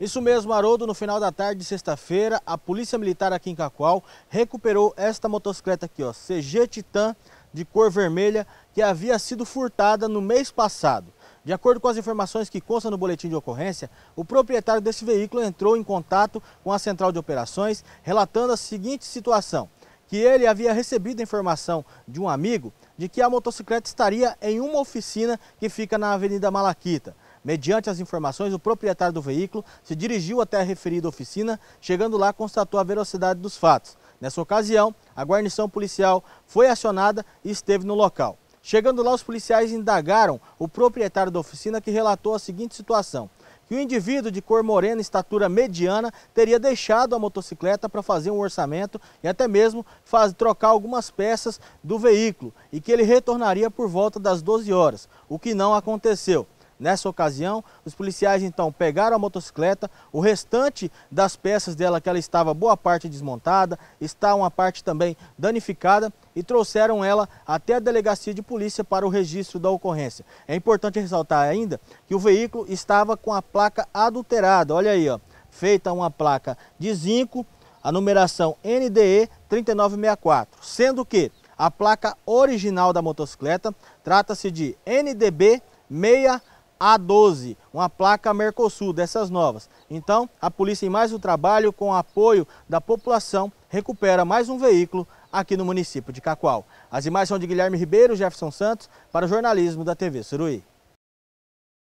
Isso mesmo, Haroldo. No final da tarde de sexta-feira, a Polícia Militar aqui em Cacoal recuperou esta motocicleta aqui, ó, CG Titan de cor vermelha, que havia sido furtada no mês passado. De acordo com as informações que constam no boletim de ocorrência, o proprietário desse veículo entrou em contato com a central de operações, relatando a seguinte situação: que ele havia recebido a informação de um amigo de que a motocicleta estaria em uma oficina que fica na Avenida Malaquita. Mediante as informações, o proprietário do veículo se dirigiu até a referida oficina, chegando lá constatou a velocidade dos fatos. Nessa ocasião, a guarnição policial foi acionada e esteve no local. Chegando lá, os policiais indagaram o proprietário da oficina que relatou a seguinte situação que o indivíduo de cor morena, estatura mediana, teria deixado a motocicleta para fazer um orçamento e até mesmo faz, trocar algumas peças do veículo e que ele retornaria por volta das 12 horas, o que não aconteceu. Nessa ocasião, os policiais então pegaram a motocicleta, o restante das peças dela, que ela estava boa parte desmontada, está uma parte também danificada, e trouxeram ela até a delegacia de polícia para o registro da ocorrência. É importante ressaltar ainda que o veículo estava com a placa adulterada, olha aí, ó, feita uma placa de zinco, a numeração NDE 3964, sendo que a placa original da motocicleta trata-se de NDB 6 a12, uma placa Mercosul, dessas novas. Então, a polícia em mais um trabalho, com apoio da população, recupera mais um veículo aqui no município de Cacoal. As imagens são de Guilherme Ribeiro, Jefferson Santos, para o jornalismo da TV Suruí.